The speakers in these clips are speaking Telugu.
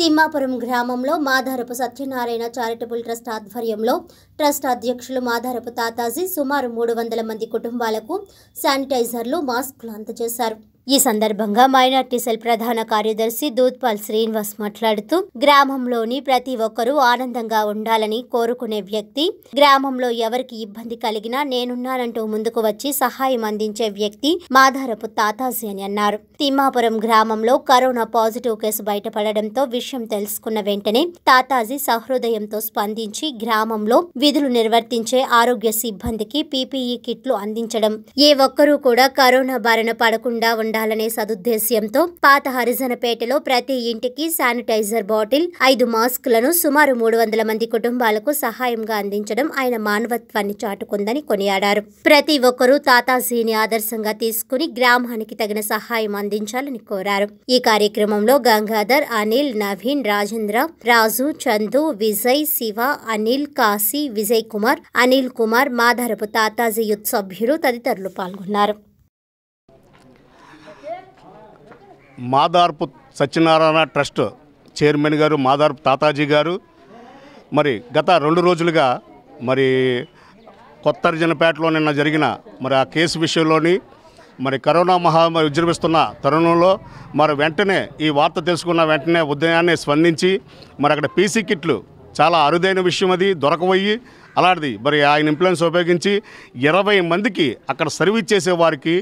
తిమ్మాపురం గ్రామంలో మాధారపు సత్యనారాయణ చారిటబుల్ ట్రస్ట్ ఆధ్వర్యంలో ట్రస్ట్ అధ్యక్షులు మాధారపు తాతాజీ సుమారు మూడు వందల మంది కుటుంబాలకు శానిటైజర్లు మాస్కులు అందజేశారు ఈ సందర్భంగా మైనార్టీ సెల్ ప్రధాన కార్యదర్శి దూత్పాల్ శ్రీనివాస్ మాట్లాడుతూ గ్రామంలోని ప్రతి ఒక్కరూ ఆనందంగా ఉండాలని కోరుకునే వ్యక్తి గ్రామంలో ఎవరికి ఇబ్బంది కలిగినా నేనున్నానంటూ ముందుకు వచ్చి సహాయం అందించే వ్యక్తి మాధారపు తాతాజీ అని అన్నారు తిమ్మాపురం గ్రామంలో కరోనా పాజిటివ్ కేసు బయటపడడంతో విషయం తెలుసుకున్న వెంటనే తాతాజీ సహృదయంతో స్పందించి గ్రామంలో విధులు నిర్వర్తించే ఆరోగ్య సిబ్బందికి పీపీఈ కిట్లు అందించడం ఏ ఒక్కరూ కూడా కరోనా బారిన పడకుండా ఉండాలనే సదుద్దేశ్యంతో పాత హరిజనపేటలో ప్రతి ఇంటికి శానిటైజర్ బాటిల్ ఐదు మాస్కులను సుమారు మూడు వందల మంది కుటుంబాలకు సహాయంగా అందించడం ఆయన మానవత్వాన్ని చాటుకుందని కొనియాడారు ప్రతి ఒక్కరూ తాతాజీని ఆదర్శంగా తీసుకుని గ్రామానికి తగిన సహాయం అందించాలని కోరారు ఈ కార్యక్రమంలో గంగాధర్ అనిల్ నవీన్ రాజేంద్ర రాజు చందు విజయ్ శివ అనిల్ కాశీ విజయ్ కుమార్ అనిల్ కుమార్ మాధరపు తాతాజీ యుత్ సభ్యులు తదితరులు పాల్గొన్నారు మాదార్పు సత్యనారాయణ ట్రస్ట్ చైర్మన్ గారు మాదార్పు తాతాజీ గారు మరి గత రెండు రోజులుగా మరి కొత్త అర్జనపేటలో నిన్న జరిగిన మరి ఆ కేసు విషయంలోని మరి కరోనా మహమ్మారి విజృంభిస్తున్న తరుణంలో మరి వెంటనే ఈ వార్త తెలుసుకున్న వెంటనే ఉదయాన్నే స్పందించి మరి అక్కడ పీసీ కిట్లు చాలా అరుదైన విషయం అది దొరకబోయి అలాంటిది మరి ఆయన ఇన్ఫ్లుయెన్స్ ఉపయోగించి ఇరవై మందికి అక్కడ సర్వీస్ చేసే వారికి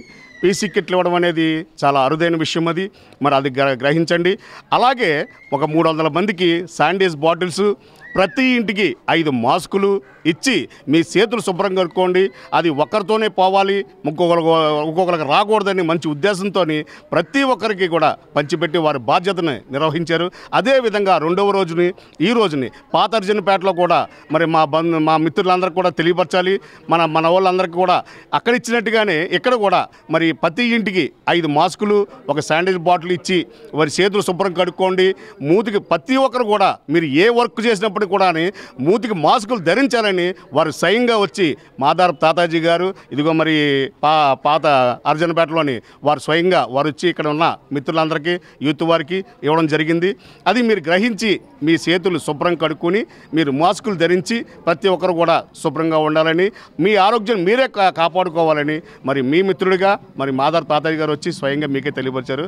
పీసీ కిట్లు ఇవ్వడం అనేది చాలా అరుదైన విషయం అది మరి అది గ్రహించండి అలాగే ఒక మూడు వందల మందికి శానిటైజ్ బాటిల్స్ ప్రతి ఇంటికి ఐదు మాస్కులు ఇచ్చి మీ చేతులు శుభ్రం కనుక్కోండి అది ఒక్కరితోనే పోవాలి ఇంకొకరికి ఒక్కొక్కరికి రాకూడదని మంచి ఉద్దేశంతో ప్రతి ఒక్కరికి కూడా పంచిపెట్టి వారి బాధ్యతను నిర్వహించారు అదేవిధంగా రెండవ రోజుని ఈ రోజుని పాతర్జనపేటలో కూడా మరి మా బంధు మా మిత్రులందరికీ కూడా తెలియపరచాలి మన మన వాళ్ళందరికీ కూడా అక్కడ ఇచ్చినట్టుగానే ఇక్కడ కూడా మరి ప్రతి ఇంటికి ఐదు మాస్కులు ఒక శానిటైజ్ బాటిల్ ఇచ్చి వారి చేతులు శుభ్రం కడుక్కోండి మూతికి ప్రతి ఒక్కరు కూడా మీరు ఏ వర్క్ చేసినప్పుడు కూడా మూతికి మాస్కులు ధరించాలని వారు స్వయంగా వచ్చి మాదారపు తాతాజీ గారు ఇదిగో మరి పా పాత అర్జునపేటలోని వారు స్వయంగా వారు వచ్చి ఇక్కడ ఉన్న మిత్రులందరికీ యూత్ వారికి ఇవ్వడం జరిగింది అది మీరు గ్రహించి మీ చేతులు శుభ్రం కడుక్కుని మీరు మాస్కులు ధరించి ప్రతి ఒక్కరు కూడా శుభ్రంగా ఉండాలని మీ ఆరోగ్యం మీరే కాపాడుకోవాలని మరి మీ మిత్రుడిగా మరి మాదర్ తాతయ్య గారు వచ్చి స్వయంగా మీకే తెలియపరిచారు